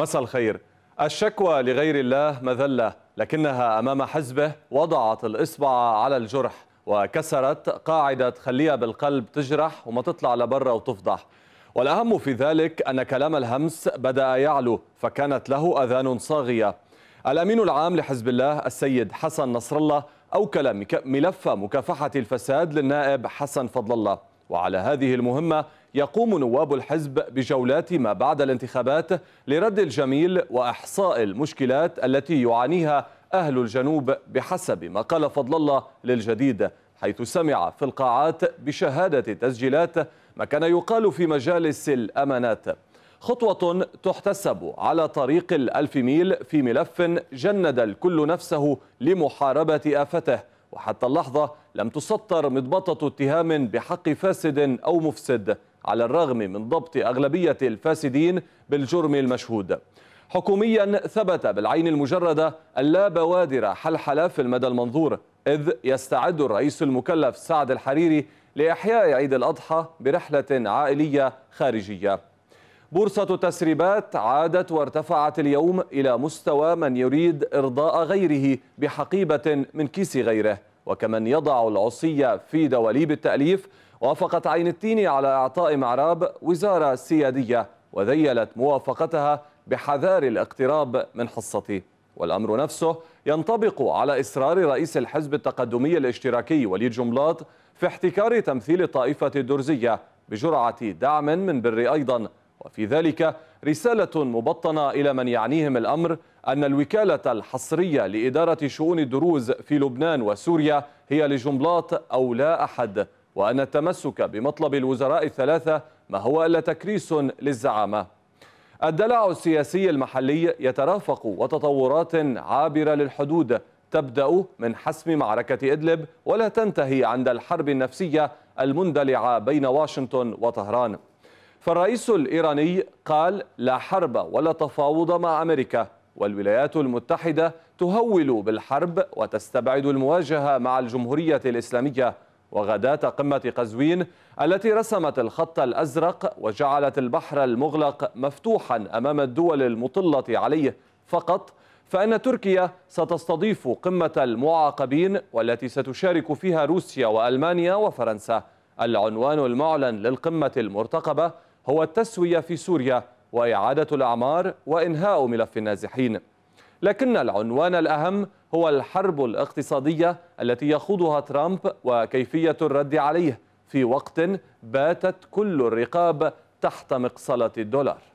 مساء الخير الشكوى لغير الله مذلة لكنها أمام حزبه وضعت الإصبع على الجرح وكسرت قاعدة خليها بالقلب تجرح وما تطلع لبرا وتفضح والأهم في ذلك أن كلام الهمس بدأ يعلو فكانت له أذان صاغية الأمين العام لحزب الله السيد حسن نصر الله أوكل ملف مكافحة الفساد للنائب حسن فضل الله وعلى هذه المهمة يقوم نواب الحزب بجولات ما بعد الانتخابات لرد الجميل وإحصاء المشكلات التي يعانيها أهل الجنوب بحسب ما قال فضل الله للجديد حيث سمع في القاعات بشهادة تسجيلات ما كان يقال في مجالس الأمانات خطوة تحتسب على طريق الألف ميل في ملف جند الكل نفسه لمحاربة آفته وحتى اللحظة لم تسطر مضبطة اتهام بحق فاسد أو مفسد على الرغم من ضبط أغلبية الفاسدين بالجرم المشهود حكوميا ثبت بالعين المجردة لا بوادر حلحلة في المدى المنظور إذ يستعد الرئيس المكلف سعد الحريري لإحياء عيد الأضحى برحلة عائلية خارجية بورصة التسريبات عادت وارتفعت اليوم إلى مستوى من يريد إرضاء غيره بحقيبة من كيس غيره وكمن يضع العصية في دواليب التأليف وافقت عين التين على إعطاء معراب وزارة سيادية وذيلت موافقتها بحذار الاقتراب من حصته والأمر نفسه ينطبق على إصرار رئيس الحزب التقدمي الاشتراكي وليد جملاط في احتكار تمثيل الطائفة الدرزية بجرعة دعم من بر أيضا وفي ذلك رسالة مبطنة إلى من يعنيهم الأمر أن الوكالة الحصرية لإدارة شؤون الدروز في لبنان وسوريا هي لجملات أو لا أحد وأن التمسك بمطلب الوزراء الثلاثة ما هو إلا تكريس للزعامة الدلع السياسي المحلي يترافق وتطورات عابرة للحدود تبدأ من حسم معركة إدلب ولا تنتهي عند الحرب النفسية المندلعة بين واشنطن وطهران فالرئيس الإيراني قال لا حرب ولا تفاوض مع أمريكا والولايات المتحدة تهول بالحرب وتستبعد المواجهة مع الجمهورية الإسلامية وغداة قمة قزوين التي رسمت الخط الأزرق وجعلت البحر المغلق مفتوحا أمام الدول المطلة عليه فقط فإن تركيا ستستضيف قمة المعاقبين والتي ستشارك فيها روسيا وألمانيا وفرنسا العنوان المعلن للقمة المرتقبة هو التسوية في سوريا وإعادة الأعمار وإنهاء ملف النازحين لكن العنوان الأهم هو الحرب الاقتصادية التي يخوضها ترامب وكيفية الرد عليه في وقت باتت كل الرقاب تحت مقصلة الدولار